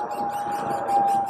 なるほどね。